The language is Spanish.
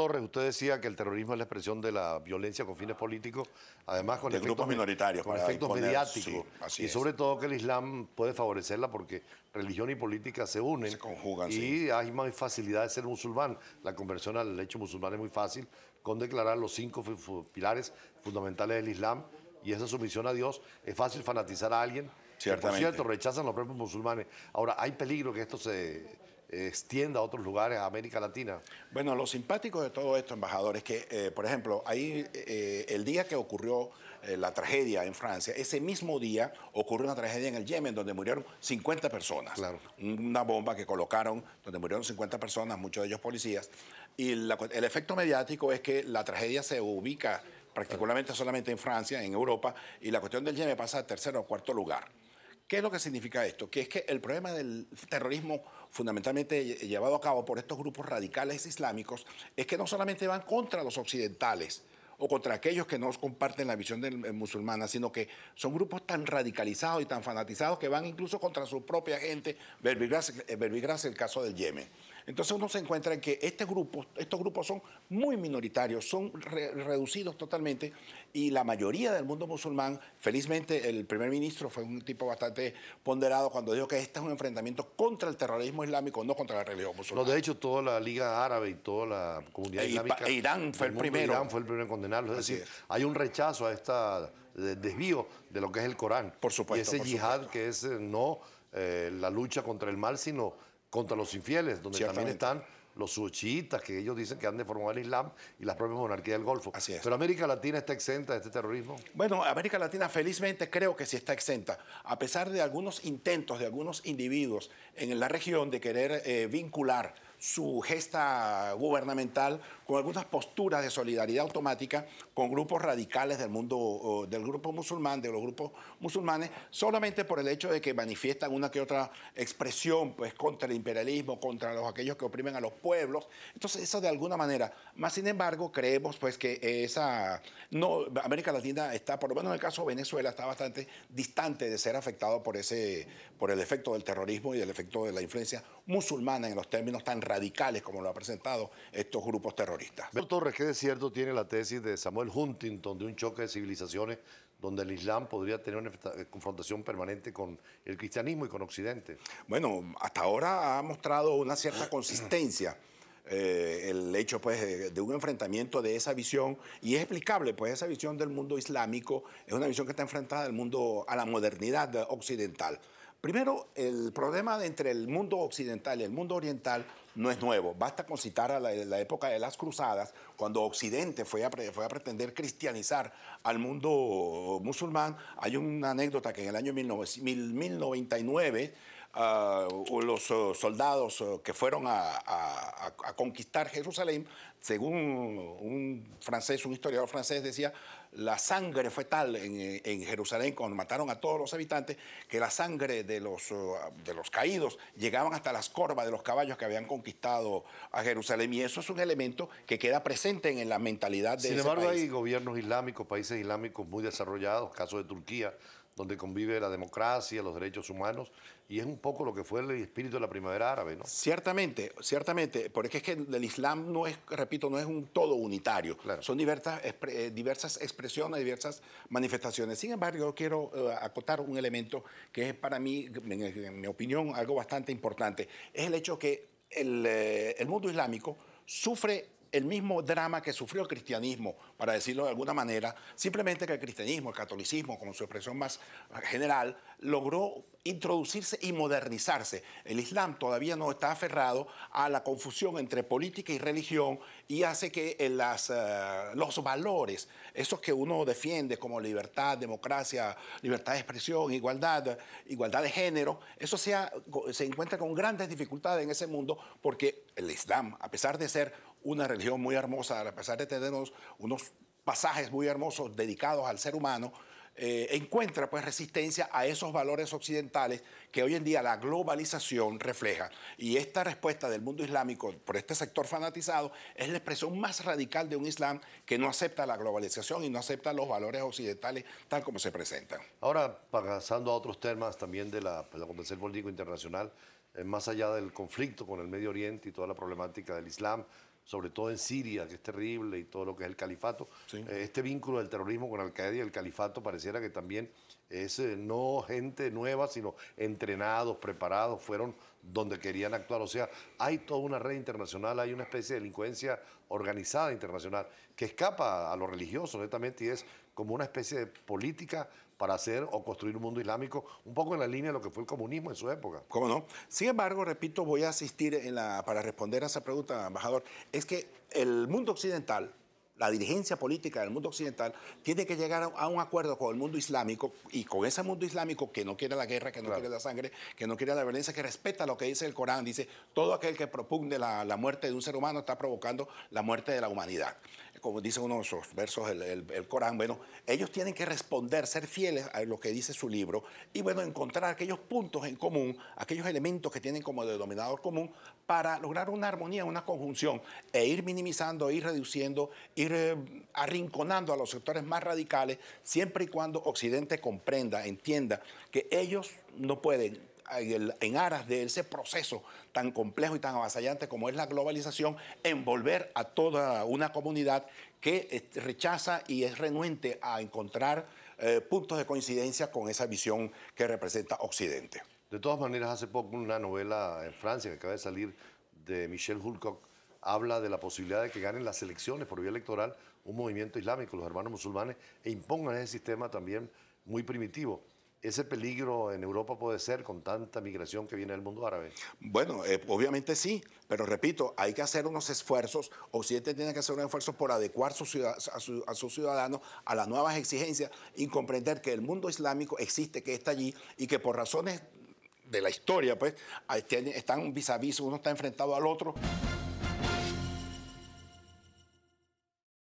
Torres, usted decía que el terrorismo es la expresión de la violencia con fines políticos, además con de efectos, grupos minoritarios, con efectos mediáticos. y sobre todo que el Islam puede favorecerla porque religión y política se unen. y hay más facilidad de ser musulmán. La conversión al hecho musulmán es muy fácil con declarar los cinco pilares fundamentales del Islam y esa sumisión a Dios. Es fácil fanatizar a alguien. por cierto, rechazan los propios musulmanes. Ahora, hay peligro que esto se extienda a otros lugares, a América Latina? Bueno, lo simpático de todo esto, embajador, es que, eh, por ejemplo, ahí eh, el día que ocurrió eh, la tragedia en Francia, ese mismo día ocurrió una tragedia en el Yemen donde murieron 50 personas. Una bomba que colocaron donde murieron 50 personas, muchos de ellos policías. Y el efecto mediático es que la tragedia se ubica prácticamente solamente en Francia, en Europa, y la cuestión del Yemen pasa a tercer o cuarto lugar. ¿Qué es lo que significa esto? Que es que el problema del terrorismo fundamentalmente llevado a cabo por estos grupos radicales islámicos es que no solamente van contra los occidentales, o contra aquellos que no comparten la visión eh, musulmana, sino que son grupos tan radicalizados y tan fanatizados que van incluso contra su propia gente. Verbigracia, eh, el caso del Yemen. Entonces uno se encuentra en que este grupo, estos grupos son muy minoritarios, son reducidos totalmente y la mayoría del mundo musulmán, felizmente el primer ministro fue un tipo bastante ponderado cuando dijo que este es un enfrentamiento contra el terrorismo islámico, no contra la religión musulmana. de hecho toda la Liga Árabe y toda la comunidad islámica... E Irán fue el, primero. Irán fue el primero en condenarlo. Es decir, hay un rechazo a este desvío de lo que es el Corán. Por supuesto. Y ese yihad que es eh, no... Eh, la lucha contra el mal, sino contra los infieles, donde también están los suchitas, que ellos dicen que han deformado el Islam y las propias monarquías del Golfo. Pero América Latina está exenta de este terrorismo. Bueno, América Latina felizmente creo que sí está exenta, a pesar de algunos intentos de algunos individuos en la región de querer eh, vincular su gesta gubernamental con algunas posturas de solidaridad automática con grupos radicales del mundo, del grupo musulmán, de los grupos musulmanes, solamente por el hecho de que manifiestan una que otra expresión pues, contra el imperialismo, contra los, aquellos que oprimen a los pueblos. Entonces, eso de alguna manera. Más sin embargo, creemos pues, que esa. No, América Latina está, por lo menos en el caso de Venezuela, está bastante distante de ser afectado por, ese, por el efecto del terrorismo y el efecto de la influencia musulmana en los términos tan radicales como lo han presentado estos grupos terroristas. Torres, ¿qué de cierto tiene la tesis de Samuel Huntington de un choque de civilizaciones donde el Islam podría tener una eh, confrontación permanente con el cristianismo y con Occidente? Bueno, hasta ahora ha mostrado una cierta consistencia. Eh, el hecho pues, de un enfrentamiento de esa visión, y es explicable, pues esa visión del mundo islámico es una visión que está enfrentada al mundo, a la modernidad occidental. Primero, el problema entre el mundo occidental y el mundo oriental no es nuevo. Basta con citar a la, época de las cruzadas, cuando Occidente fue a, pretender cristianizar al mundo musulmán. Hay una anécdota que en el año 1099 los eh, soldados eh, que fueron a, conquistar Jerusalén, según un francés, un historiador francés decía, la sangre fue tal en, Jerusalén cuando mataron a todos los habitantes que la sangre de los, eh, de los caídos llegaban hasta las corvas de los caballos que habían conquistado a Jerusalén y eso es un elemento que queda presente en la mentalidad de Sin embargo, hay gobiernos islámicos, países islámicos muy desarrollados, caso de Turquía, donde convive la democracia, los derechos humanos, y es un poco lo que fue el espíritu de la primavera árabe, ¿no? Ciertamente, ciertamente, porque es que el Islam no es, repito, no es un todo unitario, son diversas, eh, diversas expresiones, diversas manifestaciones. Sin embargo, yo quiero eh, acotar un elemento que es para mí, en, mi opinión, algo bastante importante, es el hecho que el, eh, el mundo islámico sufre el mismo drama que sufrió el cristianismo, para decirlo de alguna manera, simplemente que el cristianismo, el catolicismo, como su expresión más general, logró introducirse y modernizarse. El Islam todavía no está aferrado a la confusión entre política y religión y hace que eh, eh, los valores, esos que uno defiende como libertad, democracia, libertad de expresión, igualdad, igualdad de género, eso se encuentra con grandes dificultades en ese mundo porque el Islam, a pesar de ser una religión muy hermosa, a pesar de tener unos pasajes muy hermosos dedicados al ser humano, eh, encuentra pues resistencia a esos valores occidentales que hoy en día la globalización refleja. Y esta respuesta del mundo islámico por este sector fanatizado es la expresión más radical de un Islam que no acepta la globalización y no acepta los valores occidentales tal como se presentan. Ahora, pasando a otros temas también de la, la Política Internacional, eh, más allá del conflicto con el Medio Oriente y toda la problemática del Islam, sobre todo en Siria, que es terrible, y todo lo que es el califato. Eh, este vínculo del terrorismo con Al-Qaeda y el califato pareciera que también es eh, no gente nueva, sino entrenados, preparados, fueron donde querían actuar. O sea, hay toda una red internacional, hay una especie de delincuencia organizada internacional que escapa a lo religioso netamente y es como una especie de política para hacer o construir un mundo islámico, un poco en la línea de lo que fue el comunismo en su época. ¿Cómo no? Sin embargo, repito, voy a asistir en la, para responder a esa pregunta, embajador, es que el mundo occidental la dirigencia política del mundo occidental tiene que llegar a un acuerdo con el mundo islámico y con ese mundo islámico que no quiere la guerra, que no quiere la sangre, que no quiere la violencia, que respeta lo que dice el Corán. Dice, todo aquel que propugne la muerte de un ser humano está provocando la muerte de la humanidad como dice uno de versos, el, Corán, bueno, ellos tienen que responder, ser fieles a lo que dice su libro y, bueno, encontrar aquellos puntos en común, aquellos elementos que tienen como denominador común para lograr una armonía, una conjunción e ir minimizando, ir reduciendo, ir eh, arrinconando a los sectores más radicales, siempre y cuando Occidente comprenda, entienda que ellos no pueden en, aras de ese proceso tan complejo y tan avasallante como es la globalización, envolver a toda una comunidad que este, rechaza y es renuente a encontrar eh, puntos de coincidencia con esa visión que representa Occidente. De todas maneras, hace poco una novela en Francia que acaba de salir de Michel Hulcock habla de la posibilidad de que ganen las elecciones por vía electoral un movimiento islámico, los hermanos musulmanes, e impongan ese sistema también muy primitivo ese peligro en Europa puede ser con tanta migración que viene del mundo árabe? Bueno, eh, obviamente sí, pero repito, hay que hacer unos esfuerzos, Occidente tiene que hacer unos esfuerzos por adecuar su ciudad, a, a, sus ciudadanos a las nuevas exigencias y comprender que el mundo islámico existe, que está allí y que por razones de la historia, pues, están vis a vis, uno está enfrentado al otro.